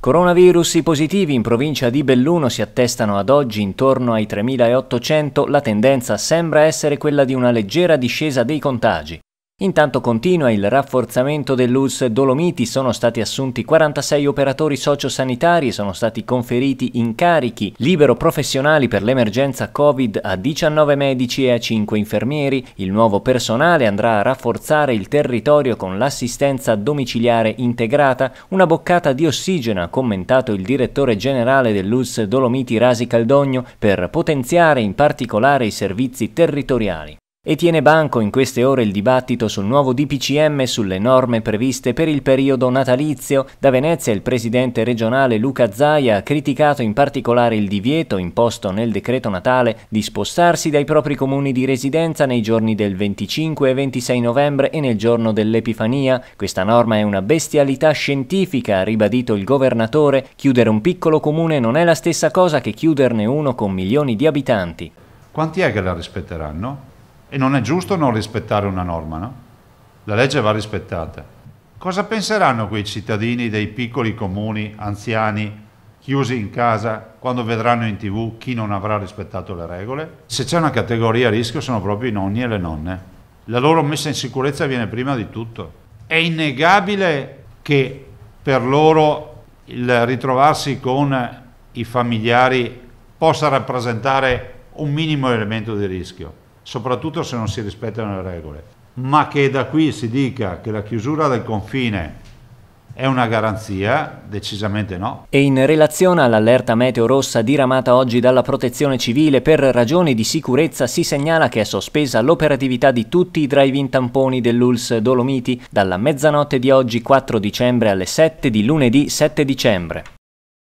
Coronavirus i positivi in provincia di Belluno si attestano ad oggi intorno ai 3.800, la tendenza sembra essere quella di una leggera discesa dei contagi. Intanto continua il rafforzamento dell'ULS Dolomiti, sono stati assunti 46 operatori sociosanitari, e sono stati conferiti incarichi libero professionali per l'emergenza Covid a 19 medici e a 5 infermieri. Il nuovo personale andrà a rafforzare il territorio con l'assistenza domiciliare integrata. Una boccata di ossigeno, ha commentato il direttore generale dell'ULS Dolomiti Rasi Caldogno, per potenziare in particolare i servizi territoriali. E tiene banco in queste ore il dibattito sul nuovo DPCM e sulle norme previste per il periodo natalizio. Da Venezia il presidente regionale Luca Zaia ha criticato in particolare il divieto imposto nel decreto natale di spostarsi dai propri comuni di residenza nei giorni del 25 e 26 novembre e nel giorno dell'Epifania. Questa norma è una bestialità scientifica, ha ribadito il governatore. Chiudere un piccolo comune non è la stessa cosa che chiuderne uno con milioni di abitanti. Quanti è che la rispetteranno? E non è giusto non rispettare una norma, no? La legge va rispettata. Cosa penseranno quei cittadini dei piccoli comuni, anziani, chiusi in casa, quando vedranno in tv chi non avrà rispettato le regole? Se c'è una categoria a rischio sono proprio i nonni e le nonne. La loro messa in sicurezza viene prima di tutto. È innegabile che per loro il ritrovarsi con i familiari possa rappresentare un minimo elemento di rischio soprattutto se non si rispettano le regole. Ma che da qui si dica che la chiusura del confine è una garanzia? Decisamente no. E in relazione all'allerta meteo rossa diramata oggi dalla Protezione Civile per ragioni di sicurezza si segnala che è sospesa l'operatività di tutti i drive-in tamponi dell'ULS Dolomiti dalla mezzanotte di oggi 4 dicembre alle 7 di lunedì 7 dicembre.